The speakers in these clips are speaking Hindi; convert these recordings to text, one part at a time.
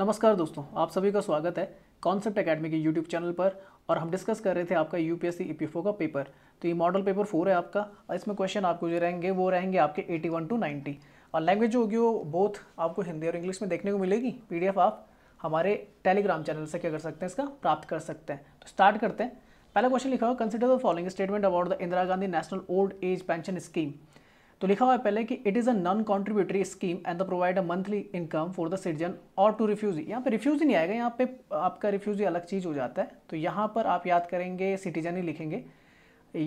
नमस्कार दोस्तों आप सभी का स्वागत है कॉन्सेप्ट अकेडमी के यूट्यूब चैनल पर और हम डिस्कस कर रहे थे आपका यू पी e का पेपर तो ये मॉडल पेपर फोर है आपका और इसमें क्वेश्चन आपको जो रहेंगे वो रहेंगे आपके 81 टू 90 और लैंग्वेज जो होगी वो बोथ आपको हिंदी और इंग्लिश में देखने को मिलेगी पी आप हमारे टेलीग्राम चैनल से क्या कर सकते हैं इसका प्राप्त कर सकते हैं तो स्टार्ट करते हैं पहला क्वेश्चन लिखा हुआ consider the following statement about the Indira Gandhi national old age pension scheme तो लिखा हुआ है पहले कि it is a non contributory scheme and the provide a monthly income for the citizen और टू रिफ्यूजी यहाँ पे रिफ्यूजी नहीं आएगा यहाँ पे आपका रिफ्यूजी अलग चीज़ हो जाता है तो यहाँ पर आप याद करेंगे सिटीजन ही लिखेंगे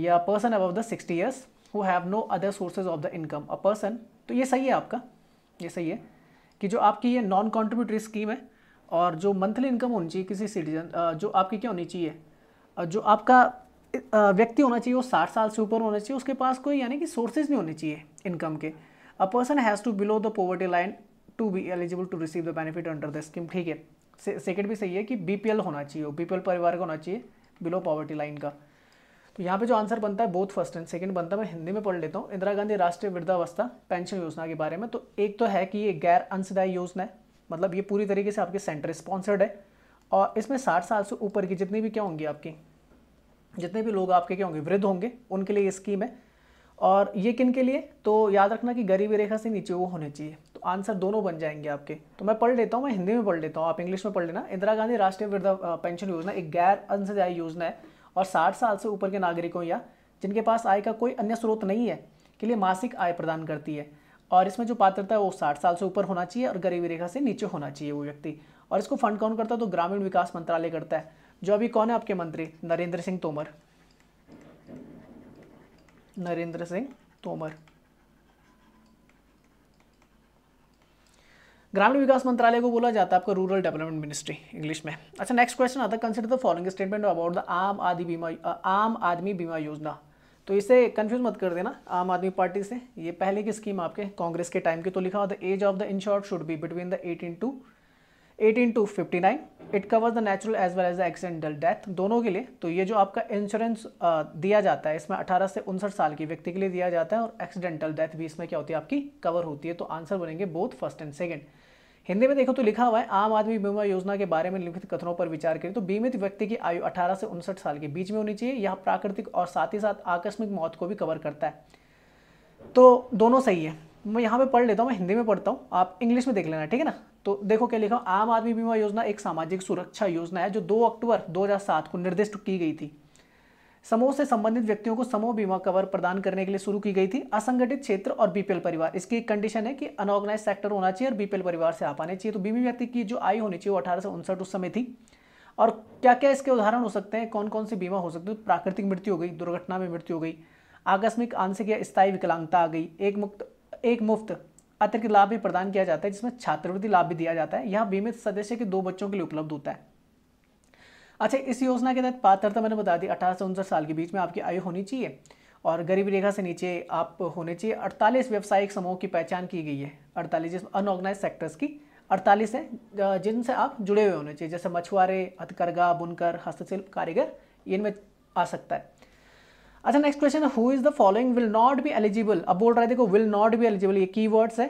या person above the sixty years who have no other sources of the income a person तो ये सही है आपका ये सही है कि जो आपकी ये नॉन कॉन्ट्रीब्यूटरी स्कीम है और जो मंथली इनकम होनी चाहिए किसी सिटीजन जो आपकी क्या होनी चाहिए जो आपका व्यक्ति होना चाहिए वो साठ साल से ऊपर होना चाहिए उसके पास कोई यानी कि सोर्सेज नहीं होने चाहिए इनकम के a person has to below the poverty line to be eligible to receive the benefit under the scheme ठीक है सेकेंड भी सही है कि बी होना चाहिए बी परिवार का होना चाहिए बिलो पॉवर्टी लाइन का तो यहाँ पे जो आंसर बनता है बोथ फर्स्ट एंड सेकंड बनता है मैं हिंदी में पढ़ लेता हूँ इंदिरा गांधी राष्ट्रीय वृद्धावस्था पेंशन योजना के बारे में तो एक तो है कि ये गैर अंशदायी योजना है मतलब ये पूरी तरीके से आपके सेंटर स्पॉन्सर्ड है और इसमें साठ साल से ऊपर की जितनी भी क्या होंगी आपकी जितने भी लोग आपके क्या होंगे वृद्ध होंगे उनके लिए ये स्कीम है और ये किन के लिए तो याद रखना कि गरीबी रेखा से नीचे वो होने चाहिए तो आंसर दोनों बन जाएंगे आपके तो मैं पढ़ लेता हूँ मैं हिंदी में पढ़ लेता हूँ आप इंग्लिश में पढ़ लेना इंदिरा गांधी राष्ट्रीय वृद्धा पेंशन योजना एक गैर अंशदायी योजना है और साठ साल से ऊपर के नागरिकों या जिनके पास आय का कोई अन्य स्रोत नहीं है के लिए मासिक आय प्रदान करती है और इसमें जो पात्रता है वो साठ साल से ऊपर होना चाहिए और गरीबी रेखा से नीचे होना चाहिए वो व्यक्ति और इसको फंड कौन करता है तो ग्रामीण विकास मंत्रालय करता है जो अभी कौन है आपके मंत्री नरेंद्र सिंह तोमर नरेंद्र सिंह तोमर ग्रामीण विकास मंत्रालय को बोला जाता है आपका रूरल डेवलपमेंट मिनिस्ट्री इंग्लिश में अच्छा नेक्स्ट क्वेश्चन आता है consider the following statement about the Aam Aadmi बीमा आम आदमी बीमा योजना तो इसे कंफ्यूज मत कर देना आम आदमी पार्टी से ये पहले की स्कीम आपके कांग्रेस के टाइम की तो लिखा हुआ the age of the in should be between the eighteen to eighteen to fifty nine it covers the natural as well as the accidental death दोनों के लिए तो ये जो आपका इंश्योरेंस दिया जाता है इसमें 18 से उनसठ साल की व्यक्ति के लिए दिया जाता है और एक्सीडेंटल डेथ भी इसमें क्या होती है आपकी कवर होती है तो आंसर बनेंगे both first and second Hindi में देखो तो लिखा हुआ है आम आदमी बीमा योजना के बारे में लिखित कथनों पर विचार करें तो बीमित व्यक्ति की आयु 18 से उनसठ साल के बीच में होनी चाहिए यह प्राकृतिक और साथ ही साथ आकस्मिक मौत को भी कवर करता है तो दोनों सही है मैं यहाँ पे पढ़ लेता हूँ मैं हिंदी में पढ़ता हूँ आप इंग्लिश में देख लेना ठीक है ना तो देखो क्या लिखा आम आदमी बीमा योजना एक सामाजिक सुरक्षा योजना है जो 2 अक्टूबर 2007 को निर्दिष्ट की गई थी समूह से संबंधित व्यक्तियों को समूह बीमा कवर प्रदान करने के लिए शुरू की गई थी असंगठित क्षेत्र और बीपीएल परिवार इसकी एक कंडीशन है कि अनऑर्गेनाइज सेक्टर होना चाहिए और बीपीएल परिवार से आप आने चाहिए तो बीमी व्यक्ति की जो आयु होनी चाहिए वो अठारह से उनसठ उस समय थी और क्या क्या इसके उदाहरण हो सकते हैं कौन कौन से बीमा हो सकते हैं प्राकृतिक मृत्यु हो गई दुर्घटना में मृत्यु हो गई आकस्मिक आंशिक या स्थायी विकलांगता आ गई एक मुक्त एक मुफ्त अतिरिक्त लाभ भी प्रदान किया जाता है जिसमें छात्रवृत्ति लाभ भी दिया जाता है यह बीमित सदस्य के दो बच्चों के लिए उपलब्ध होता है अच्छा इस योजना के तहत पात्रता मैंने बता दी अठारह से उनसठ साल के बीच में आपकी आयु होनी चाहिए और गरीबी रेखा से नीचे आप होने चाहिए अड़तालीस व्यावसायिक समूह की पहचान की गई है अड़तालीस जिसमें अनऑर्गेनाइज सेक्टर्स की अड़तालीस है जिनसे आप जुड़े हुए होने चाहिए जैसे मछुआरे हथकरघा बुनकर हस्तशिल्प कारीगर इनमें आ सकता है अच्छा next question who is the following will not be eligible अब बोल रहा है देखो विल नॉट बी एलिजिबल ये की वर्ड्स है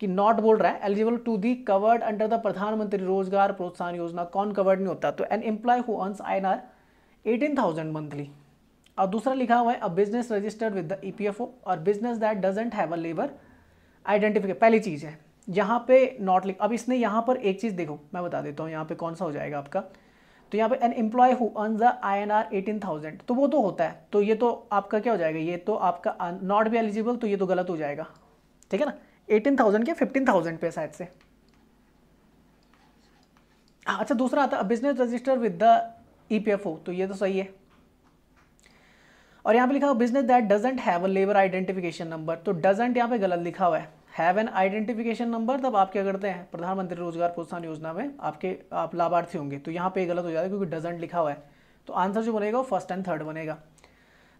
कि नॉट बोल रहा है eligible to the covered under the Pradhanmantri Rojgar Protsahan Yojana कौन कवर्ड नहीं होता तो an employee who earns I R monthly और दूसरा लिखा हुआ है a business registered with the E P और business that doesn't have a labour identification पहली चीज़ है यहाँ पे नॉट लिख अब इसने यहाँ पर एक चीज़ देखो मैं बता देता हूँ यहाँ पे कौन सा हो जाएगा आपका तो यहाँ पे an employee who earn the I N R eighteen thousand तो वो तो होता है तो ये तो आपका क्या हो जाएगा ये तो आपका नॉट भी एलिजिबल तो ये तो गलत हो जाएगा ठीक है ना एटीन थाउजेंड के फिफ्टीन थाउजेंड पे शायद से हाँ अच्छा दूसरा आता है business register with the E P F O तो ये तो सही है और यहाँ पे लिखा हुआ business that doesn't have a labour identification number तो डजेंट यहाँ पे गलत लिखा हुआ है हैव एन आइडेंटिफिकेशन नंबर तब आप क्या करते हैं प्रधानमंत्री रोजगार प्रोत्साहन योजना में आपके आप लाभार्थी होंगे तो यहाँ पे गलत हो जाएगा क्योंकि डजेंट लिखा हुआ है तो आंसर जो बनेगा वो फर्स्ट एंड थर्ड बनेगा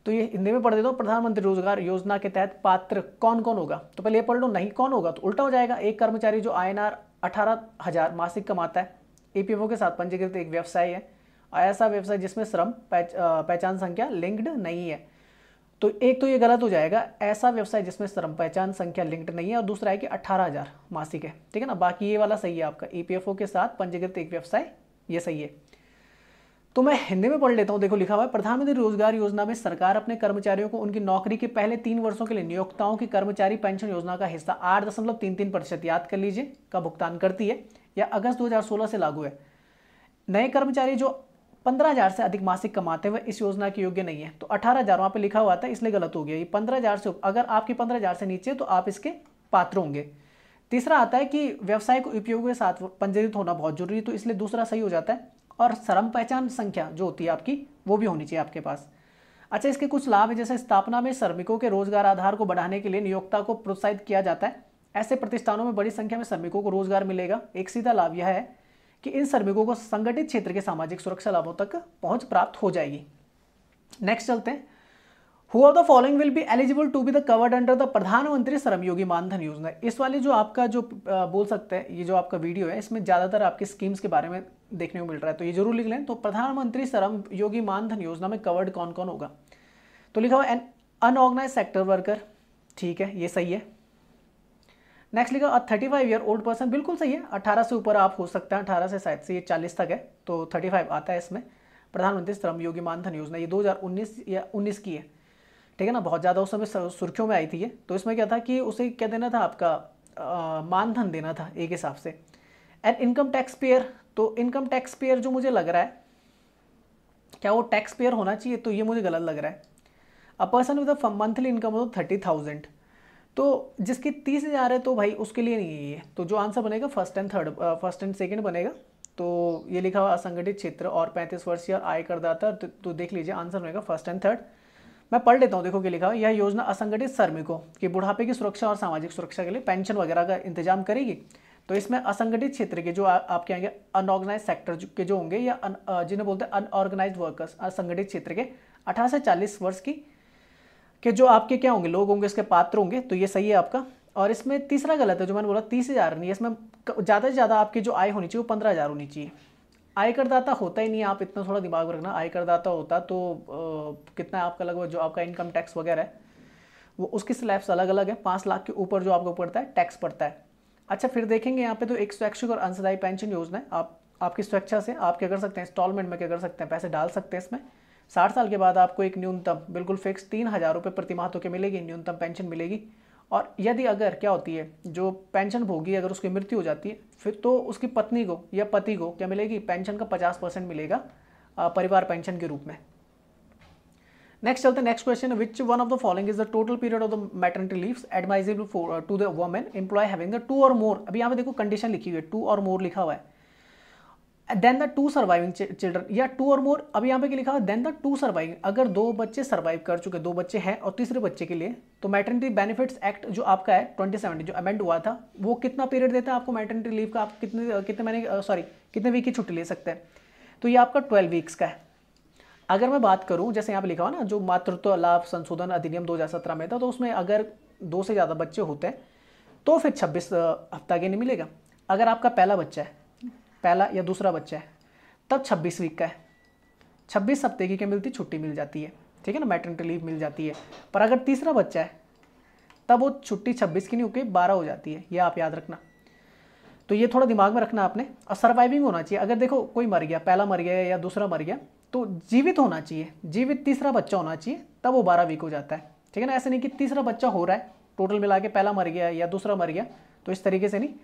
तो ये हिंदी में पढ़ देता हूँ प्रधानमंत्री रोजगार योजना के तहत पात्र कौन कौन होगा तो पहले ये पढ़ लो नहीं कौन होगा तो उल्टा हो जाएगा एक कर्मचारी जो आई एन आर अठारह हजार मासिक कमाता है ए पी एफ ओ के साथ पंजीकृत एक व्यवसाय है ऐसा व्यवसाय जिसमें श्रम पहचान पैच, संख्या लिंक्ड नहीं है तो एक तो ये गलत हो जाएगा ऐसा व्यवसाय जिसमें श्रम पहचान संख्या लिंक्ड नहीं है और दूसरा है कि अट्ठारह हज़ार मासिक है ठीक है ना बाकी ये वाला सही है आपका ईपीएफओ e के साथ पंजीकृत एक व्यवसाय ये सही है तो मैं हिंदी में पढ़ लेता हूं देखो लिखा हुआ है प्रधानमंत्री रोजगार योजना में सरकार अपने कर्मचारियों को उनकी नौकरी के पहले तीन वर्षों के लिए नियोक्ताओं की कर्मचारी पेंशन योजना का हिस्सा आठ दशमलव तीन तीन प्रतिशत याद कर लीजिए का भुगतान करती है या अगस्त दो से लागू है नए कर्मचारी जो पंद्रह हज़ार से अधिक मासिक कमाते हुए इस योजना के योग्य नहीं है तो अठारह हज़ार वहां पर लिखा हुआ था इसलिए गलत हो गया ये पंद्रह हज़ार से अगर आपकी पंद्रह हज़ार से नीचे तो आप इसके पात्र होंगे तीसरा आता है कि व्यवसाय को उपयोग के साथ पंजीकृत होना बहुत जरूरी है तो इसलिए दूसरा सही हो जाता है और श्रम पहचान संख्या जो होती है आपकी वो भी होनी चाहिए आपके पास अच्छा इसके कुछ लाभ है जैसे स्थापना में श्रमिकों के रोजगार आधार को बढ़ाने के लिए नियोक्ता को प्रोत्साहित किया जाता है ऐसे प्रतिष्ठानों में बड़ी संख्या में श्रमिकों को रोजगार मिलेगा एक सीधा लाभ यह है कि इन श्रमिकों को संगठित क्षेत्र के सामाजिक सुरक्षा लाभों तक पहुंच प्राप्त हो जाएगी नेक्स्ट चलते हैं who of the following will be eligible to be the covered under the Pradhanmantri Shram योगी मानधन योजना इस वाले जो आपका जो बोल सकते हैं ये जो आपका वीडियो है इसमें ज़्यादातर आपकी स्कीम्स के बारे में देखने को मिल रहा है तो ये जरूर लिख लें तो प्रधानमंत्री श्रम योगी मानधन योजना में कवर्ड कौन कौन होगा तो लिखा हुआ एन अनऑर्गेनाइज सेक्टर वर्कर ठीक है ये सही है नेक्स्ट लिखा thirty five year old person बिल्कुल सही है अठारह से ऊपर आप हो सकते हैं अठारह से शायद से ये चालीस तक है तो थर्टी फाइव आता है इसमें प्रधानमंत्री श्रम योगी मानधन योजना ये उन्नीस या उन्नीस की है ठीक है ना बहुत ज़्यादा उस समय सुर्खियों में आई थी ये तो इसमें क्या था कि उसे क्या देना था आपका मानधन देना था एक हिसाब से एंड इनकम टैक्स पेयर तो इनकम टैक्स पेयर जो मुझे लग रहा है क्या वो टैक्स पेयर होना चाहिए तो ये मुझे गलत लग रहा है a person with monthly income thirty thousand तो जिसकी तीस हज़ार है तो भाई उसके लिए नहीं है ये तो जो आंसर बनेगा first and third first and second बनेगा तो ये लिखा हुआ असंगठित क्षेत्र और पैंतीस वर्षीय आय करदाता तो, तो देख लीजिए आंसर बनेगा फर्स्ट एंड थर्ड मैं पढ़ लेता हूँ देखो कि लिखा हुआ यह योजना असंगठित श्रमिकों की बुढ़ापे की सुरक्षा और सामाजिक सुरक्षा के लिए पेंशन वगैरह का इंतजाम करेगी तो इसमें असंगठित क्षेत्र के जो आपके आएंगे अनऑर्गेनाइज सेक्टर के जो होंगे या जिन्हें बोलते हैं अनऑर्गेनाइज वर्कर्स असंगठित क्षेत्र के अठारह से चालीस वर्ष की कि जो आपके क्या होंगे लोग होंगे इसके पात्र होंगे तो ये सही है आपका और इसमें तीसरा गलत है जो मैंने बोला तीस हज़ार नहीं इसमें ज़्यादा से ज़्यादा आपकी जो आय होनी चाहिए वो पंद्रह हज़ार होनी चाहिए आयकरदाता होता ही नहीं आप इतना थोड़ा दिमाग में रखना आयकरदाता होता तो आ, कितना आपका लगभग जो आपका इनकम टैक्स वगैरह है वो उसकी स्लैब्स अलग अलग है पाँच लाख के ऊपर जो आपको पड़ता है टैक्स पड़ता है अच्छा फिर देखेंगे यहाँ पे तो एक स्वैच्छिक और अंशदायी पेंशन योजना है आप आपकी स्वेच्छा से आप क्या कर सकते हैं इंस्टॉलमेंट में क्या कर सकते हैं पैसे डाल सकते हैं इसमें साठ साल के बाद आपको एक न्यूनतम बिल्कुल फिक्स तीन हज़ार रुपये प्रति माह तो के मिलेगी न्यूनतम पेंशन मिलेगी और यदि अगर क्या होती है जो पेंशन भोगी अगर उसकी मृत्यु हो जाती है फिर तो उसकी पत्नी को या पति को क्या मिलेगी पेंशन का पचास परसेंट मिलेगा परिवार पेंशन के रूप में नेक्स्ट चलते next question which one of the following is the total period of the maternity leaves advisable to the women employee having the two or more अभी यहाँ पे देखो कंडीशन लिखी हुई है टू और मोर लिखा हुआ है then the two surviving children या टू और मोर अब यहाँ पे क्या लिखा हुआ देन द टू सर्वाइविंग अगर दो बच्चे सर्वाइव कर चुके दो बच्चे हैं और तीसरे बच्चे के लिए तो मैटर्निटी बेनिफिट्स एक्ट जो आपका है ट्वेंटी सेवेंटी जो अमेंड हुआ था वो कितना पीरियड देता है आपको मैटर्निटी लीव का आप कितने कितने महीने सॉरी कितने वीक की छुट्टी ले सकते हैं तो ये आपका ट्वेल्व वीक्स का है अगर मैं बात करूँ जैसे यहाँ पर लिखा हुआ ना जो मातृत्व लाभ संशोधन अधिनियम दो में था तो उसमें अगर दो से ज़्यादा बच्चे होते हैं तो फिर छब्बीस हफ्ता के नहीं मिलेगा अगर आपका पहला बच्चा है पहला या दूसरा बच्चा है तब छब्बीस वीक का है छब्बीस हफ्ते की क्या मिलती छुट्टी मिल जाती है ठीक है ना मैटरनिटी लीव मिल जाती है पर अगर तीसरा बच्चा है तब वो छुट्टी छब्बीस की नहीं होकर बारह हो जाती है ये आप याद रखना तो ये थोड़ा दिमाग में रखना आपने और सर्वाइविंग होना चाहिए अगर देखो कोई मर गया पहला मर गया या दूसरा मर गया तो जीवित होना चाहिए जीवित तीसरा बच्चा होना चाहिए तब वो बारह वीक हो जाता है ठीक है ना ऐसे नहीं कि तीसरा बच्चा हो रहा है टोटल मिला के पहला मर गया या दूसरा मर गया तो इस तरीके से नहीं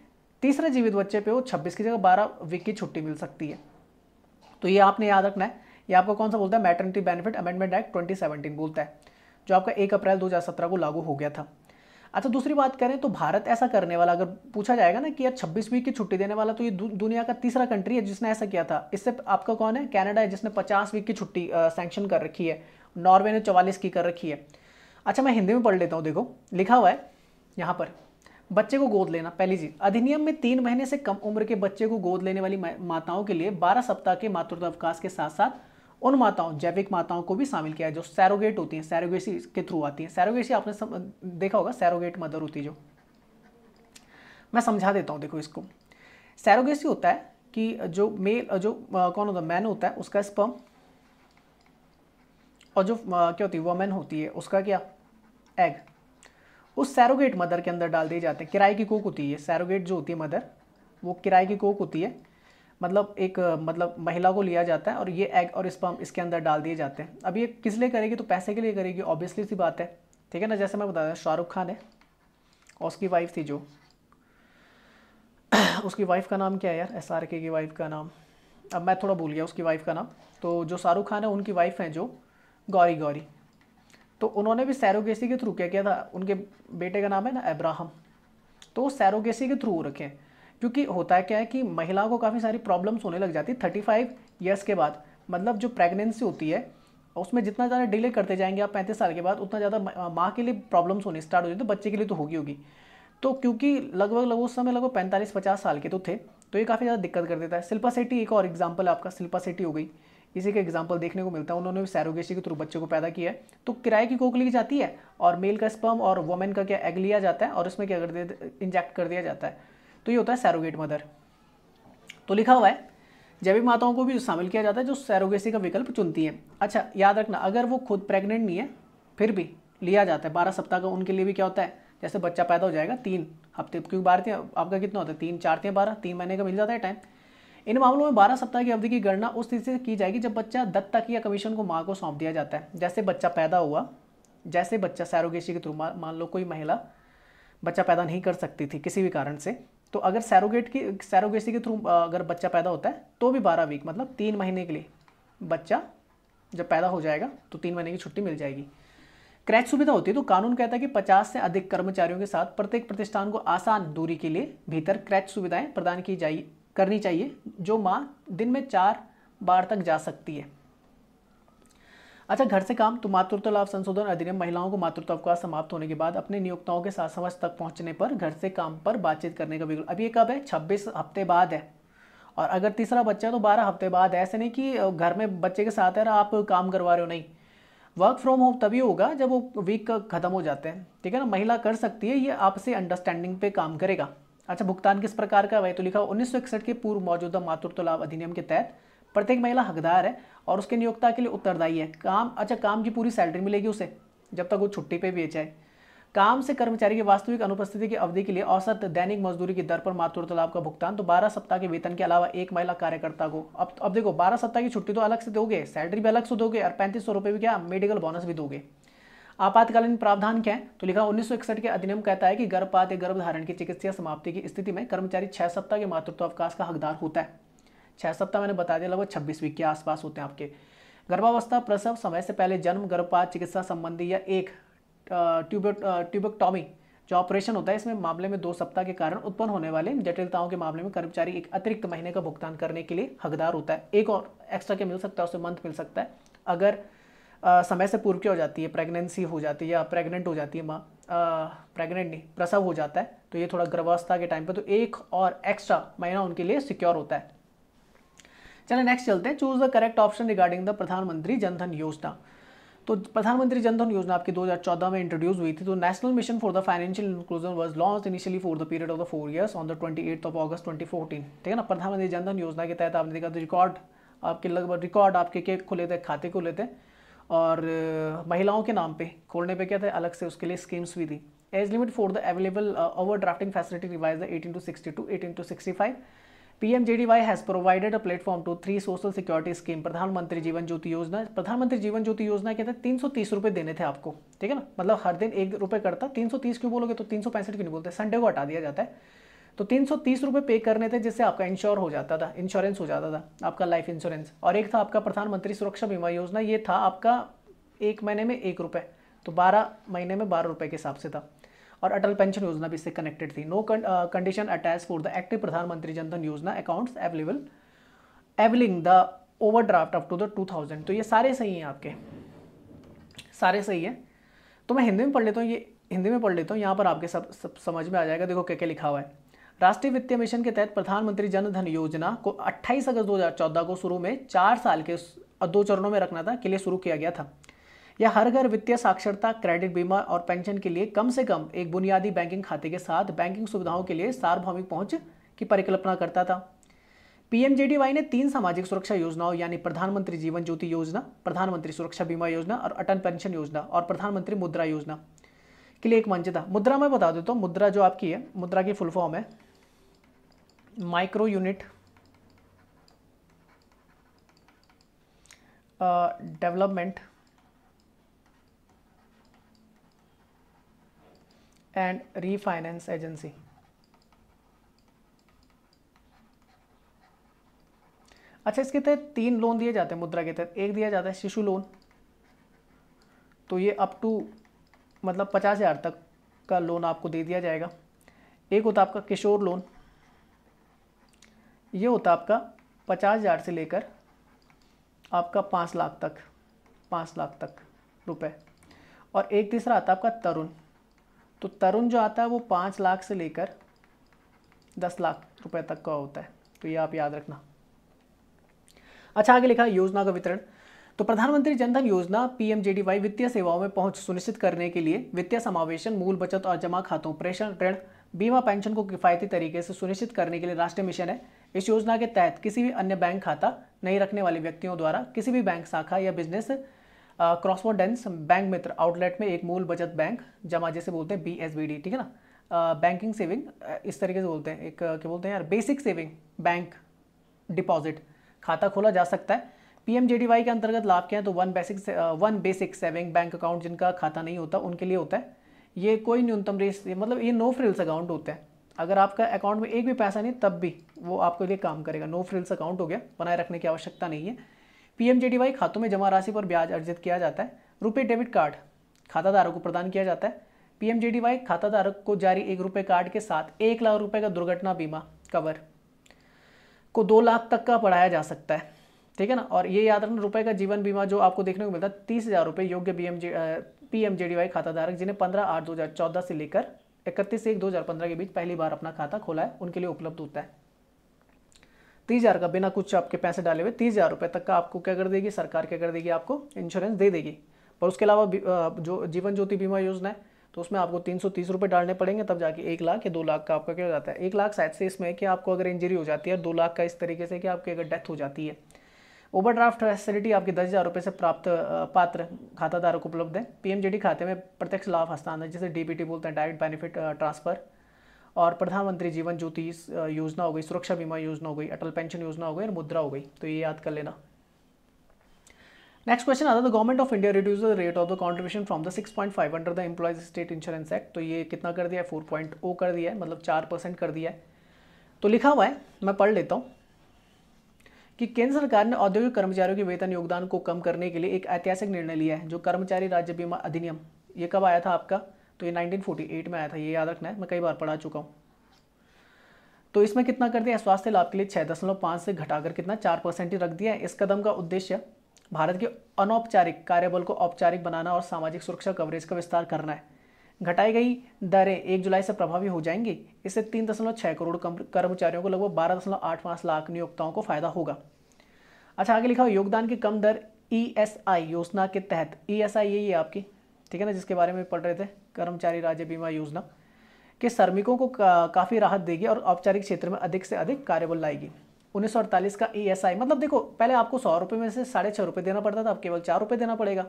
तीसरे जीवित बच्चे पे वो छब्बीस की जगह बारह वीक की छुट्टी मिल सकती है तो ये आपने याद रखना है ये आपको कौन सा बोलता है मैटर्निटी बेनिफिट अमेंडमेंट एक्ट 2017 बोलता है जो आपका एक अप्रैल 2017 को लागू हो गया था अच्छा दूसरी बात करें तो भारत ऐसा करने वाला अगर पूछा जाएगा ना कि यार 26 वीक की छुट्टी देने वाला तो ये दु, दुनिया का तीसरा कंट्री है जिसने ऐसा किया था इससे आपका कौन है कैनेडा है जिसने 50 वीक की छुट्टी सैंक्शन कर रखी है नॉर्वे ने चवालीस की कर रखी है अच्छा मैं हिंदी में पढ़ लेता हूँ देखो लिखा हुआ है यहाँ पर बच्चे को गोद लेना पहली चीज अधिनियम में तीन महीने से कम उम्र के बच्चे को गोद लेने वाली माताओं के लिए बारह सप्ताह के मातृत्व अवकाश के साथ साथ उन माताओं जैविक माताओं को भी शामिल किया है जो सैरोगेट होती हैं सैरोगेसी के थ्रू आती हैं सैरोगेसी आपने सम, देखा होगा सैरोगेट मदर होती जो मैं समझा देता हूँ देखो इसको सैरोगेसी होता है कि जो मेल जो कौन होता है मैन होता है उसका स्पम और जो क्या होती है वोमेन होती है उसका क्या एग वो सैरोगेट मदर के अंदर डाल दिए जाते हैं किराए की कोक होती है सैरोगेट जो होती है मदर वो किराए की कोक होती है मतलब एक मतलब महिला को लिया जाता है और ये एग और स्पम इसके अंदर डाल दिए जाते हैं अब ये किस लिए करेगी तो पैसे के लिए करेगी ऑब्वियसली सी बात है ठीक है ना जैसे मैं बता रहा शाहरुख खान है और उसकी वाइफ थी जो उसकी वाइफ का नाम क्या है यार एस आर के की वाइफ का नाम अब मैं थोड़ा भूल गया उसकी वाइफ का नाम तो जो शाहरुख खान है उनकी वाइफ है जो गौरी गौरी तो उन्होंने भी सैरोगेसी के थ्रू क्या किया था उनके बेटे का नाम है ना अब्राहम तो वो सैरोगेसी के थ्रू रखें क्योंकि होता है क्या है कि महिला को काफ़ी सारी प्रॉब्लम्स होने लग जाती है थर्टी फाइव ईयर्स के बाद मतलब जो प्रेगनेंसी होती है उसमें जितना ज़्यादा डिले करते जाएंगे आप पैंतीस साल के बाद उतना ज़्यादा माँ के लिए प्रॉब्लम्स होने स्टार्ट हो जाती तो बच्चे के लिए तो होगी होगी तो क्योंकि लगभग लगभग उस समय लगभग पैंतालीस पचास साल के तो थे तो ये काफ़ी ज़्यादा दिक्कत कर देता है शिल्पा सेट्टी एक और एग्जाम्पल आपका शिल्पा सेट्टी हो गई इसी का एग्जाम्पल देखने को मिलता है उन्होंने भी सैरोगेसी के थ्रू बच्चे को पैदा किया है तो किराए की कोक ली जाती है और मेल का स्पर्म और वोमेन का क्या एग लिया जाता है और उसमें क्या कर दिया इंजेक्ट कर दिया जाता है तो ये होता है सैरोगेट मदर तो लिखा हुआ है जैविक माताओं को भी शामिल किया जाता है जो सैरोगेसी का विकल्प चुनती है अच्छा याद रखना अगर वो खुद प्रेग्नेंट नहीं है फिर भी लिया जाता है बारह सप्ताह का उनके लिए भी क्या होता है जैसे बच्चा पैदा हो जाएगा तीन हफ्ते क्योंकि बारह आपका कितना होता है तीन चार थे बारह तीन महीने का मिल जाता है टाइम इन मामलों में बारह सप्ताह की अवधि की गणना उस तिथि से की जाएगी जब बच्चा दत्तक या कमीशन को माँ को सौंप दिया जाता है जैसे बच्चा पैदा हुआ जैसे बच्चा सैरोगेसी के थ्रू मान लो कोई महिला बच्चा पैदा नहीं कर सकती थी किसी भी कारण से तो अगर सैरोगेट की सैरोगेसी के थ्रू अगर बच्चा पैदा होता है तो भी बारह वीक मतलब तीन महीने के लिए बच्चा जब पैदा हो जाएगा तो तीन महीने की छुट्टी मिल जाएगी क्रैच सुविधा होती है तो कानून कहता है कि पचास से अधिक कर्मचारियों के साथ प्रत्येक प्रतिष्ठान को आसान दूरी के लिए भीतर क्रैच सुविधाएं प्रदान की जाए करनी चाहिए जो माँ दिन में चार बार तक जा सकती है अच्छा घर से काम तो मातृत्व लाभ संशोधन अधिनियम महिलाओं को मातृत्व अवकाश समाप्त होने के बाद अपने नियोक्ताओं के साथ समझ तक पहुंचने पर घर से काम पर बातचीत करने का बिल्कुल अब ये कब है छब्बीस हफ्ते बाद है और अगर तीसरा बच्चा तो बारह हफ्ते बाद है ऐसे नहीं कि घर में बच्चे के साथ है आप काम करवा रहे हो नहीं वर्क फ्रॉम होम तभी होगा जब वो वीक खत्म हो जाते हैं ठीक है ना महिला कर सकती है ये आपसे अंडरस्टैंडिंग पे काम करेगा अच्छा भुगतान किस प्रकार का है तो लिखा उन्नीस के पूर्व मौजूदा मातृत्व लाभ अधिनियम के तहत प्रत्येक महिला हकदार है और उसके नियोक्ता के लिए उत्तरदायी है काम अच्छा काम की पूरी सैलरी मिलेगी उसे जब तक वो छुट्टी पे भी जाए काम से कर्मचारी के वास्तविक अनुपस्थिति की अवधि के लिए औसत दैनिक मजदूरी की दर पर मातृत्व लाभ का भुगतान तो 12 सप्ताह के वेतन के अलावा एक महिला कार्यकर्ता को अब अब देखो 12 सप्ताह की छुट्टी तो अलग से दोगे सैलरी भी अलग से दोगे और पैंतीस सौ रुपये भी क्या मेडिकल बोनस भी दोगे आपातकालीन प्रावधान क्या है तो लिखा उन्नीस के अधिनियम कहता है कि गर्भपात या गर्भधारण की चिकित्सा समाप्ति की स्थिति में कर्मचारी छह सप्ताह के मातृत्व अवकाश का हकदार होता है छह सप्ताह मैंने बता दिया लगभग छब्बीस वीक के आसपास होते हैं आपके गर्भावस्था प्रसव समय से पहले जन्म गर्भपात चिकित्सा संबंधी या एक ट्यूबो जो ऑपरेशन होता है इसमें मामले में दो सप्ताह के कारण उत्पन्न होने वाले जटिलताओं के मामले में कर्मचारी एक अतिरिक्त महीने का भुगतान करने के लिए हकदार होता है एक और एक्स्ट्रा क्या मिल सकता है उसे मंथ मिल सकता है अगर समय से पूर्व क्या हो जाती है प्रेगनेंसी हो जाती है या प्रेग्नेंट हो जाती है माँ प्रेग्नेंट नहीं प्रसव हो जाता है तो ये थोड़ा गर्भावस्था के टाइम पर तो एक और एक्स्ट्रा महीना उनके लिए सिक्योर होता है चलो नेक्स्ट चलते हैं choose the correct option regarding the Pradhanmantri Jandhan योजना तो प्रधानमंत्री जनधन योजना आपकी 2014 में इंट्रोड्यूस हुई थी तो national mission for the financial inclusion was launch initially for the period of the four years on the twenty of August 2014 ठीक है ना प्रधानमंत्री जनधन योजना के तहत आपने देखा तो रिकॉर्ड आपके लगभग रिकॉर्ड आपके के खुले थे खाते खुले थे और महिलाओं के नाम पे खोलने पे क्या था अलग से उसके लिए स्कीम्स भी थी age limit for the available over drafting facility revise the eighteen to sixty to eighteen to sixty five P M J D Y has provided a platform to three social security scheme Pradhanmantri Jeevan ज्योति योजना प्रधानमंत्री जीवन ज्योति योजना के तहत तीन सौ तीस रुपये देने थे आपको ठीक है ना मतलब हर दिन एक रुपये करता तीन सौ तीस क्यों बोलोगे तो तीन सौ पैंसठ क्यों नहीं बोलते संडे को हटा दिया जाता है तो तीन सौ तीस पे करने थे जिससे आपका इंश्योर हो जाता था इंश्योरेंस हो जाता था आपका लाइफ इंश्योरेंस और एक था आपका प्रधानमंत्री सुरक्षा बीमा योजना ये था आपका एक महीने में एक रुपये तो बारह महीने में बारह रुपये के हिसाब से था और अटल पेंशन योजना भी इससे कनेक्टेड थी no condition attach for the active Pradhanmantri Jandhan Yojana accounts available availing the over draft up to the two thousand तो ये सारे सही हैं आपके सारे सही है तो मैं हिंदी में पढ़ लेता हूँ ये हिंदी में पढ़ लेता हूँ यहाँ पर आपके सब, सब समझ में आ जाएगा देखो क्या क्या लिखा हुआ है राष्ट्रीय वित्तीय मिशन के तहत प्रधानमंत्री जन धन योजना को 28 अगस्त 2014 को शुरू में चार साल के दो चरणों में रखना था के लिए शुरू किया गया था यह हर घर वित्तीय साक्षरता क्रेडिट बीमा और पेंशन के लिए कम से कम एक बुनियादी बैंकिंग खाते के साथ बैंकिंग सुविधाओं के लिए सार्वभौमिक पहुंच की परिकल्पना करता था पीएमजेडीवाई ने तीन सामाजिक सुरक्षा योजनाओं यानी प्रधानमंत्री जीवन ज्योति योजना प्रधानमंत्री सुरक्षा बीमा योजना और अटल पेंशन योजना और प्रधानमंत्री मुद्रा योजना के लिए एक मंच था मुद्रा में बता देता तो, हूँ मुद्रा जो आपकी है मुद्रा की फुल फॉर्म है micro unit development and refinance agency अच्छा इसके तहत तीन लोन दिए जाते हैं मुद्रा के तहत एक दिया जाता है शिशु लोन तो ये अप टू मतलब पचास हज़ार तक का लोन आपको दे दिया जाएगा एक होता है आपका किशोर लोन ये होता आपका पचास हज़ार से लेकर आपका पाँच लाख तक पाँच लाख तक रुपए और एक तीसरा आता है आपका तरुण तो तरुण जो आता है वो पाँच लाख से लेकर दस लाख रुपए तक का होता है तो ये आप याद रखना अच्छा आगे लिखा योजना का वितरण तो प्रधानमंत्री जनधन योजना पीएमजेडीवाई वित्तीय सेवाओं में पहुंच सुनिश्चित करने के लिए वित्तीय समावेशन मूल बचत और जमा खातों प्रेषण ऋण बीमा पेंशन को किफायती तरीके से सुनिश्चित करने के लिए राष्ट्रीय मिशन है इस योजना के तहत किसी भी अन्य बैंक खाता नहीं रखने वाले व्यक्तियों द्वारा किसी भी बैंक शाखा या business correspondents bank Mitra outlet में एक मूल बचत बैंक जमा जैसे बोलते हैं बी ठीक है ना बैंकिंग सेविंग इस तरीके से बोलते हैं एक क्या बोलते हैं यार बेसिक सेविंग बैंक डिपॉजिट खाता खोला जा सकता है पीएमजेडीवाई के अंतर्गत लाभ क्या है तो one basic one basic saving bank account जिनका खाता नहीं होता उनके लिए होता है ये कोई न्यूनतम रेस मतलब ये नो फ्रिल्स अकाउंट होते हैं अगर आपका अकाउंट में एक भी पैसा नहीं तब भी वो आपके लिए काम करेगा नो फ्रिल्स अकाउंट हो गया बनाए रखने की आवश्यकता नहीं है पीएमजेडीवाई खातों में जमा राशि पर ब्याज अर्जित किया जाता है रुपये डेबिट कार्ड खाताधारक को प्रदान किया जाता है पीएमजेडीवाई खाताधारक को जारी एक रुपये कार्ड के साथ एक लाख रुपये का दुर्घटना बीमा कवर को दो लाख तक का बढ़ाया जा सकता है ठीक है ना और ये याद रखना रुपये का जीवन बीमा जो आपको देखने को मिलता है तीस हज़ार रुपये योग्य B M J P M J D Y खाताधारक जिन्हें पंद्रह आठ दो हज़ार चौदह से लेकर इकतीस एक दो हजार पंद्रह के बीच पहली बार अपना खाता खोला है उनके लिए उपलब्ध होता है तीस हज़ार का बिना कुछ आपके पैसे डाले हुए तीस हज़ार रुपए तक का आपको क्या कर देगी सरकार क्या कर देगी आपको इंश्योरेंस दे देगी पर उसके अलावा जो जीवन ज्योति बीमा योजना है तो उसमें आपको तीन सौ तीस रुपये डालने पड़ेंगे तब जाके एक लाख या दो लाख का आपका क्या हो जाता है एक लाख शायद से इसमें कि आपको अगर इंजरी हो जाती है दो लाख का इस तरीके से कि आपकी अगर डेथ हो जाती है ओवरड्राफ्ट फैसिलिटी आपकी दस हज़ार रुपये से प्राप्त पात्र खाताधारक उपलब्ध है पीएमजीडी खाते में प्रत्यक्ष लाभ हस्तांतरण जिसे डीबीटी बोलते हैं डायरेक्ट बेनिफिट ट्रांसफ़र और प्रधानमंत्री जीवन ज्योति योजना हो गई सुरक्षा बीमा योजना हो गई अटल पेंशन योजना हो गई और मुद्रा हो गई तो ये याद कर लेना नेक्स्ट क्वेश्चन आता है government of India reduce the rate of the contribution from the six five under the employees state insurance act तो ये कितना कर दिया है ओ oh कर दिया है मतलब चार परसेंट कर दिया है तो लिखा हुआ है मैं पढ़ लेता हूँ कि केंद्र सरकार ने औद्योगिक कर्मचारियों के वेतन योगदान को कम करने के लिए एक ऐतिहासिक निर्णय लिया है जो कर्मचारी राज्य बीमा अधिनियम ये कब आया था आपका तो ये 1948 में आया था ये याद रखना है मैं कई बार पढ़ा चुका हूँ तो इसमें कितना कर दिया स्वास्थ्य लाभ के लिए छः दशमलव पाँच से घटाकर कितना चार परसेंट ही रख दिया है इस कदम का उद्देश्य भारत के अनौपचारिक कार्यबल को औपचारिक बनाना और सामाजिक सुरक्षा कवरेज का विस्तार करना है घटाई गई दरें एक जुलाई से प्रभावी हो जाएंगी इससे तीन दशमलव छः करोड़ कर्मचारियों को लगभग बारह दशमलव आठ पाँच लाख नियोक्ताओं को फायदा होगा अच्छा आगे लिखा हो योगदान की कम दर ई एस आई योजना के तहत ई एस आई ये आपकी ठीक है ना जिसके बारे में पढ़ रहे थे कर्मचारी राज्य बीमा योजना के श्रमिकों को का, काफ़ी राहत देगी और औपचारिक क्षेत्र में अधिक से अधिक कार्यबल लाएगी उन्नीस का ई e मतलब देखो पहले आपको सौ रुपये में से साढ़े छः रुपये देना पड़ता था अब केवल चार रुपये देना पड़ेगा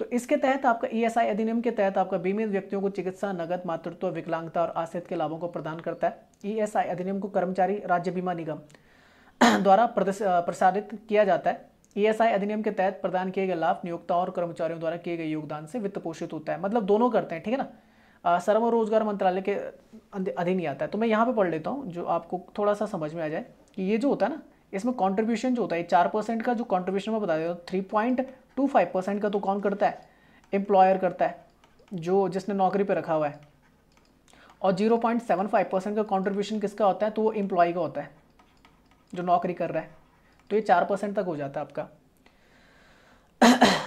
तो इसके तहत आपका ईएसआई e अधिनियम के तहत आपका बीमित व्यक्तियों को चिकित्सा नगद मातृत्व विकलांगता और आश्रित के लाभों को प्रदान करता है ईएसआई e अधिनियम को कर्मचारी राज्य बीमा निगम द्वारा प्रसारित किया जाता है ईएसआई e अधिनियम के तहत प्रदान किए गए लाभ नियोक्ता और कर्मचारियों द्वारा किए गए योगदान से वित्त पोषित होता है मतलब दोनों करते हैं ठीक है ना श्रम और रोजगार मंत्रालय के अधीन ही आता है तो मैं यहाँ पे पढ़ लेता हूँ जो आपको थोड़ा सा समझ में आ जाए कि ये जो होता है ना इसमें कंट्रीब्यूशन जो होता है चार परसेंट का जो कंट्रीब्यूशन मैं बता देता हूँ three point two five percent का तो कौन करता है एम्प्लॉयर करता है जो जिसने नौकरी पे रखा हुआ है और zero point seven five percent का कॉन्ट्रीब्यूशन किसका होता है तो वो एम्प्लॉय का होता है जो नौकरी कर रहा है तो ये चार परसेंट तक हो जाता है आपका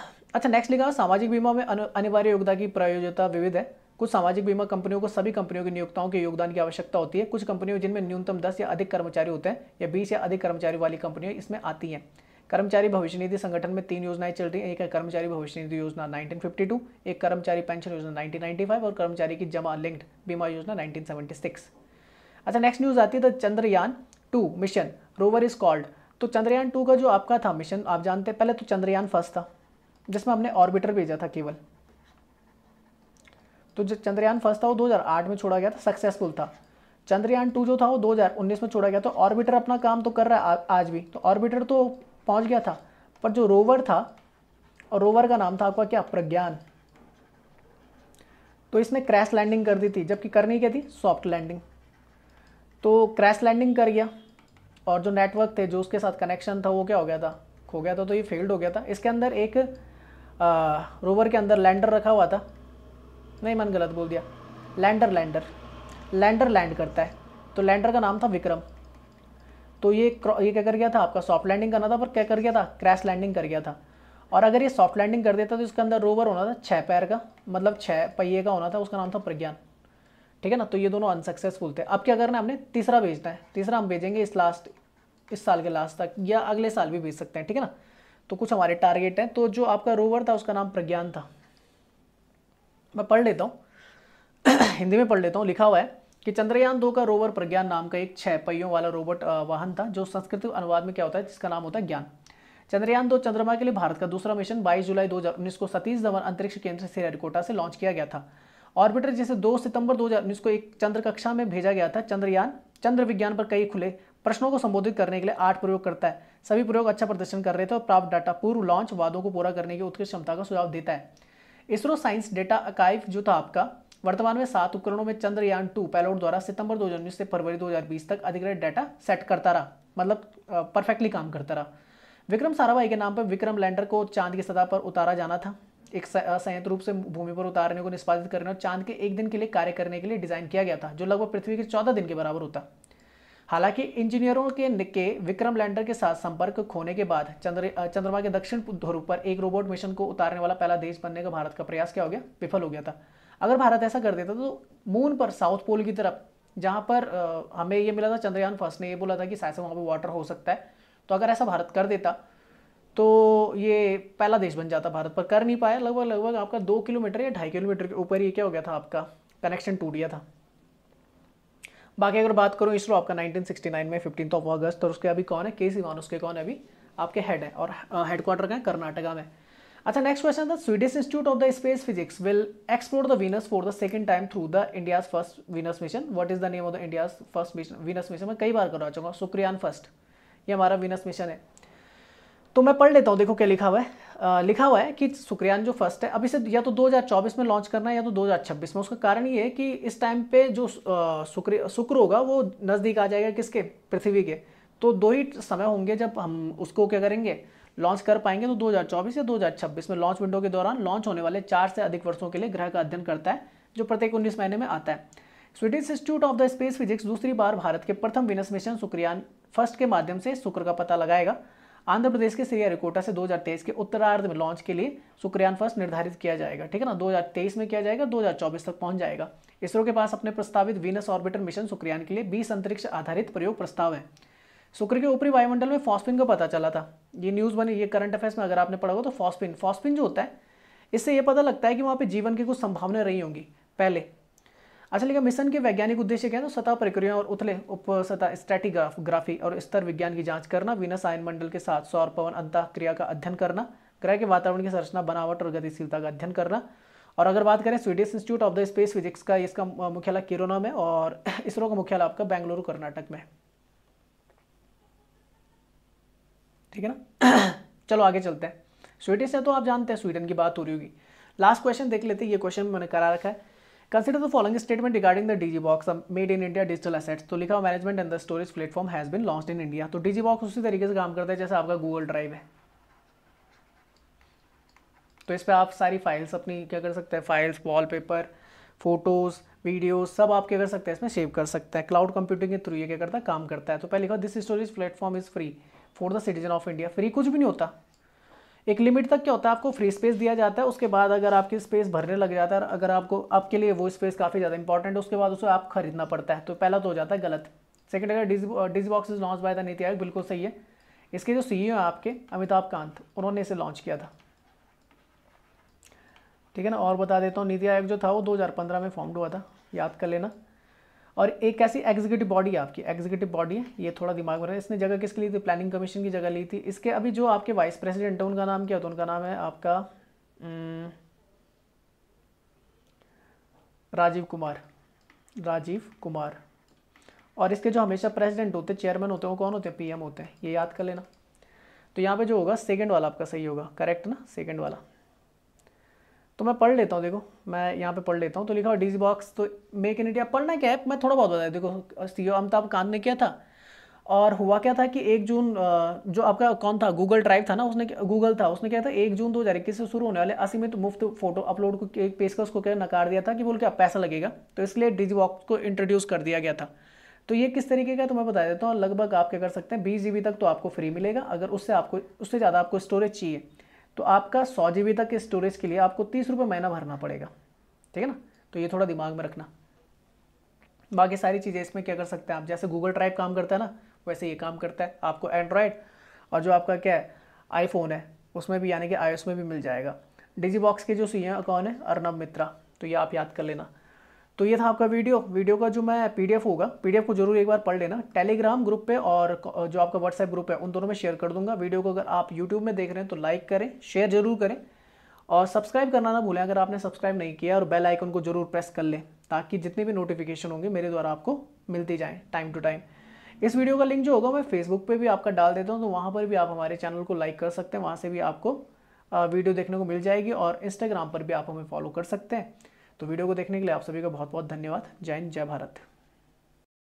अच्छा नेक्स्ट लिखा सामाजिक बीमा में अनिवार्य योगदान की प्रायोजता विविध है कुछ सामाजिक बीमा कंपनियों को सभी कंपनियों के नियोक्ताओं के योगदान की आवश्यकता होती है कुछ कंपनियों जिनमें न्यूनतम दस या अधिक कर्मचारी होते हैं या बीस या अधिक कर्मचारी वाली कंपनियां इसमें आती हैं कर्मचारी भविष्य निधि संगठन में तीन योजनाएं चल रही हैं एक है कर्मचारी भविष्य निधि योजना 1952, एक कर्मचारी पेंशन योजना 1995 और कर्मचारी की जमा लिंक्ड बीमा योजना 1976। अच्छा नेक्स्ट न्यूज़ आती है द तो Chandrayaan two mission rover is called तो चंद्रयान टू का जो आपका था मिशन आप जानते हैं पहले तो चंद्रयान फर्स्ट था जिसमें हमने ऑर्बिटर भेजा था केवल तो जो चंद्रयान फर्स्ट था वो 2008 में छोड़ा गया था सक्सेसफुल था चंद्रयान टू जो था वो 2019 में छोड़ा गया तो ऑर्बिटर अपना काम तो कर रहा है आज भी तो ऑर्बिटर तो पहुंच गया था पर जो रोवर था और रोवर का नाम था आपका क्या प्रज्ञान तो इसने क्रैश लैंडिंग कर दी थी जबकि करनी क्या थी सॉफ्ट लैंडिंग तो क्रैश लैंडिंग कर गया और जो नेटवर्क थे जो उसके साथ कनेक्शन था वो क्या हो गया था खो गया था तो ये फेल्ड हो गया था इसके अंदर एक रोवर के अंदर लैंडर रखा हुआ था नहीं मैंने गलत बोल दिया लैंडर लैंडर लैंडर लैंड करता है तो लैंडर का नाम था विक्रम तो ये ये क्या कर गया था आपका सॉफ्ट लैंडिंग करना था पर क्या कर गया था क्रैश लैंडिंग कर गया था और अगर ये सॉफ्ट लैंडिंग कर देता तो इसके अंदर रोवर होना था छः पैर का मतलब छः पहिए का होना था उसका नाम था प्रज्ञान ठीक है ना तो ये दोनों अनसक्सेसफुल थे अब क्या करना है हमने तीसरा भेजना है तीसरा हम भेजेंगे इस लास्ट इस साल के लास्ट तक या अगले साल भी भेज सकते हैं ठीक है ना तो कुछ हमारे टारगेट हैं तो जो आपका रोवर था उसका नाम प्रज्ञान था मैं पढ़ लेता हूँ हिंदी में पढ़ लेता हूँ लिखा हुआ है कि चंद्रयान दो का रोवर प्रज्ञान नाम का एक छह पहियों वाला रोबोट वाहन था जो संस्कृत अनुवाद में क्या होता है जिसका नाम होता है ज्ञान चंद्रयान दो चंद्रमा के लिए भारत का दूसरा मिशन 22 जुलाई 2019 को सतीश धवन अंतरिक्ष केंद्र सेरिकोटा से लॉन्च किया गया था ऑर्बिटर जिसे 2 सितंबर 2019 को एक चंद्र कक्षा में भेजा गया था चंद्रयान चंद्र विज्ञान पर कई खुले प्रश्नों को संबोधित करने के लिए आठ प्रयोग करता है सभी प्रयोग अच्छा प्रदर्शन कर रहे थे और प्राप्त डाटा पूर्व लॉन्च वादों को पूरा करने की उत्कृष्ट क्षमता का सुझाव देता है इसरो साइंस डेटा अकाइव जो था आपका वर्तमान में सात उपकरणों में चंद्रयान टू पैलोट द्वारा सितंबर दो से फरवरी दो तक अधिग्रहित डाटा सेट करता रहा मतलब परफेक्टली काम करता रहा विक्रम साराभाई के नाम पर विक्रम लैंडर को चांद की सतह पर उतारा जाना था एक संयंत्र रूप से भूमि पर उतारने को निष्पादित करने और चांद के एक दिन के लिए कार्य करने के लिए डिजाइन किया गया था जो लगभग पृथ्वी के चौदह दिन के बराबर होता हालांकि इंजीनियरों के निके विक्रम लैंडर के साथ संपर्क खोने के बाद चंद्र चंद्रमा के दक्षिण ध्रुव पर एक रोबोट मिशन को उतारने वाला पहला देश बनने का भारत का प्रयास क्या हो गया विफल हो गया था अगर भारत ऐसा कर देता तो मून पर साउथ पोल की तरफ जहां पर हमें यह मिला था चंद्रयान फर्स्ट ने यह बोला था कि शायद वहां पर वाटर हो सकता है तो अगर ऐसा भारत कर देता तो ये पहला देश बन जाता भारत पर कर नहीं पाया लगभग लगभग आपका दो किलोमीटर या ढाई किलोमीटर के ऊपर ही क्या हो गया था आपका कनेक्शन टूट गया था बाकी अगर बात करूँ इसरो आपका 1969 में फिफ्टीन ऑफ अगस्त और उसके अभी कौन है के सीवान उसके कौन है अभी आपके हेड है और हेडक्वार्टर का है कर्नाटका में अच्छा नेक्स्ट क्वेश्चन था Swedish institute of the space physics will explore the Venus for the second time through the India's first Venus mission what is the name of the India's first Venus mission मैं कई बार करवा चुका हूँ सुक्रियान फर्स्ट ये हमारा वीनस मिशन है तो मैं पढ़ लेता हूँ देखो क्या लिखा हुआ है आ, लिखा हुआ है कि सुक्रियान जो फर्स्ट है अभी से या तो 2024 में लॉन्च करना है या तो 2026 में उसका कारण ये है कि इस टाइम पे जो शुक्र शुक्र होगा वो नज़दीक आ जाएगा किसके पृथ्वी के तो दो ही समय होंगे जब हम उसको क्या करेंगे लॉन्च कर पाएंगे तो 2024 या 2026 में लॉन्च विंडो के दौरान लॉन्च होने वाले चार से अधिक वर्षों के लिए ग्रह का अध्ययन करता है जो प्रत्येक उन्नीस महीने में आता है Swedish institute of the space physics दूसरी बार भारत के प्रथम विनस मिशन सुक्रियान फर्स्ट के माध्यम से शुक्र का पता लगाएगा आंध्र प्रदेश के श्रीहरिकोटा से 2023 के उत्तरार्ध में लॉन्च के लिए सुक्रियान फर्स्ट निर्धारित किया जाएगा ठीक है ना 2023 में किया जाएगा 2024 तक पहुंच जाएगा इसरो के पास अपने प्रस्तावित वीनस ऑर्बिटर मिशन सुक्रियान के लिए बीस अंतरिक्ष आधारित प्रयोग प्रस्ताव है शुक्र के ऊपरी वायुमंडल में फॉस्पिन का पता चला था ये न्यूज़ बनी ये करंट अफेयर्स में अगर आपने पढ़ा हो तो फॉस्पिन फॉस्पिन जो होता है इससे ये पता लगता है कि वहाँ पर जीवन की कुछ संभावनाएं रही होंगी पहले अच्छा लेकिन मिशन के वैज्ञानिक उद्देश्य क्या है तो सतह प्रक्रिया और उथले उप सतह स्ट्रेटिग्राफी और स्तर विज्ञान की जांच करना वीनस आयन मंडल के साथ सौर पवन अंत क्रिया का अध्ययन करना ग्रह के वातावरण की संरचना बनावट और गतिशीलता का अध्ययन करना और अगर बात करें Swedish institute of the space physics का इसका मुख्यालय केरोना में और इसरो का मुख्यालय आपका बेंगलुरु कर्नाटक में ठीक है ना चलो आगे चलते हैं स्वीडिश है तो आप जानते हैं स्वीडन की बात हो रही होगी लास्ट क्वेश्चन देख लेते हैं ये क्वेश्चन मैंने करा रखा है Consider the following statement regarding the DigiBox made in India digital assets. तो लिखा management and the storage platform has been launch in India तो DigiBox उसी तरीके से काम करता है जैसे आपका गूगल ड्राइव है तो इस पर आप सारी फाइल्स अपनी क्या कर सकते हैं फाइल्स वॉलपेपर फोटोज़ वीडियोज सब आप क्या कर सकते हैं इसमें सेव कर सकते हैं क्लाउड कंप्यूटिंग के थ्रू ये क्या करता है काम करता है तो पहले लिखा this storage platform is free for the citizen of India free कुछ भी नहीं होता एक लिमिट तक क्या होता है आपको फ्री स्पेस दिया जाता है उसके बाद अगर आपकी स्पेस भरने लग जाता है अगर आपको आपके लिए वो स्पेस काफ़ी ज़्यादा इंपॉर्टेंट है उसके बाद उसे आप खरीदना पड़ता है तो पहला तो हो जाता है गलत सेकेंड अगर Digi box is launch by the NITI Aayog बिल्कुल सही है इसके जो सी हैं आपके अमिताभ कांत उन्होंने इसे लॉन्च किया था ठीक है ना और बता देता हूँ नीति आयोग जो था वो दो में फॉर्म हुआ था याद कर लेना और एक ऐसी एग्जीक्यूटिव बॉडी है आपकी एग्जीक्यूटिव बॉडी है ये थोड़ा दिमाग में रहा इसने जगह किसकी लिए थी प्लानिंग कमीशन की जगह ली थी इसके अभी जो आपके वाइस प्रेसिडेंट है उनका नाम क्या होता है उनका नाम है आपका राजीव कुमार राजीव कुमार और इसके जो हमेशा प्रेसिडेंट होते चेयरमैन होते हैं वो कौन होते हैं पीएम होते हैं ये याद कर लेना तो यहाँ पे जो होगा सेकंड वाला आपका सही होगा करेक्ट ना सेकंड वाला तो मैं पढ़ लेता हूँ देखो मैं यहाँ पे पढ़ लेता हूँ तो लिखा हो डिजी बॉक्स तो मेक इन इंडिया पढ़ना क्या है मैं थोड़ा बहुत बताया देखो सी ओ अमिताभ कांत ने किया था और हुआ क्या था कि एक जून जो आपका कौन था गूगल ड्राइव था ना उसने गूगल था उसने क्या था एक जून दो हज़ार इक्कीस से शुरू होने वाले असीमित तो मुफ्त फोटो अपलोड को एक का उसको क्या नकार दिया था कि बोल के आप पैसा लगेगा तो इसलिए डिजी बॉक्स को इंट्रोड्यूस कर दिया गया था तो ये किस तरीके का तो मैं बता देता हूँ लगभग आप क्या कर सकते हैं बीस जी तक तो आपको फ्री मिलेगा अगर उससे आपको उससे ज़्यादा आपको स्टोरेज चाहिए तो आपका सौ जी तक के स्टोरेज के लिए आपको तीस रुपये महीना भरना पड़ेगा ठीक है ना तो ये थोड़ा दिमाग में रखना बाकी सारी चीज़ें इसमें क्या कर सकते हैं आप जैसे गूगल ड्राइव काम करता है ना वैसे ये काम करता है आपको एंड्रॉयड और जो आपका क्या है आईफोन है उसमें भी यानी कि आई में भी मिल जाएगा डिजी बॉक्स के जो सी हैं कौन है अर्नब मित्रा तो ये आप याद कर लेना तो ये था आपका वीडियो वीडियो का जो मैं पीडीएफ होगा पीडीएफ को जरूर एक बार पढ़ लेना टेलीग्राम ग्रुप पे और जो आपका व्हाट्सएप ग्रुप है उन दोनों में शेयर कर दूंगा वीडियो को अगर आप यूट्यूब में देख रहे हैं तो लाइक करें शेयर जरूर करें और सब्सक्राइब करना ना भूलें अगर आपने सब्सक्राइब नहीं किया और बेल आइकन को जरूर प्रेस कर लें ताकि जितनी भी नोटिफिकेशन होंगे मेरे द्वारा आपको मिलती जाएँ टाइम टू टाइम इस वीडियो का लिंक जो होगा मैं फेसबुक पर भी आपका डाल देता हूँ तो वहाँ पर भी आप हमारे चैनल को लाइक कर सकते हैं वहाँ से भी आपको वीडियो देखने को मिल जाएगी और इंस्टाग्राम पर भी आप हमें फॉलो कर सकते हैं तो वीडियो को देखने के लिए आप सभी का बहुत बहुत धन्यवाद जय हिंद जय भारत